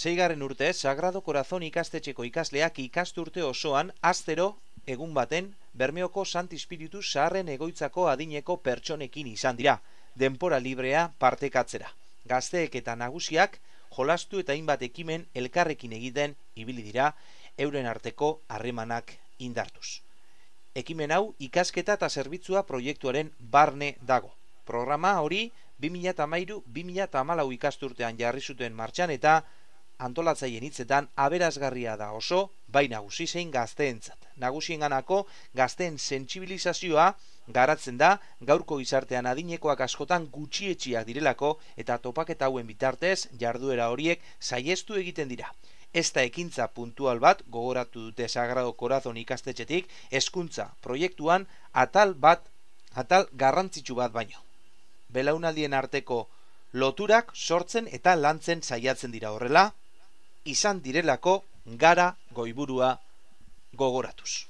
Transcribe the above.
Seigarren urte, Sagrado Corazon ikastetxeko ikasleak ikasturte osoan, aztero, egun baten, Bermeoko Santispiritu Zaharren egoitzako adineko pertsonekin izan dira, denpora librea partekatzera. Gazteek eta nagusiak, jolastu eta hainbat ekimen elkarrekin egiten ibili dira, euren arteko harremanak indartuz. Ekimen hau, ikasketa eta zerbitzua proiektuaren barne dago. Programa hori, 2008-2008 ikasturtean jarri zuten martxan eta, antolatzaien hitzetan aberasgarria da oso, bai nagusi zein gazteentzat. Nagusienganako gazteen sentsibilizazioa garatzen da gaurko gizartean adinekoak askotan gutxietxiak direlako eta topaketa hauen bitartez jarduera horiek saiestu egiten dira. Ez da ekintza puntual bat gogoratu dute Sagrado Corazon ikastetxetik hezkuntza proiektuan atal bat atal garrantzitsu bat baino. Belaunaldien arteko loturak sortzen eta lantzen saiatzen dira horrela, izan direlako gara goiburua gogoratuz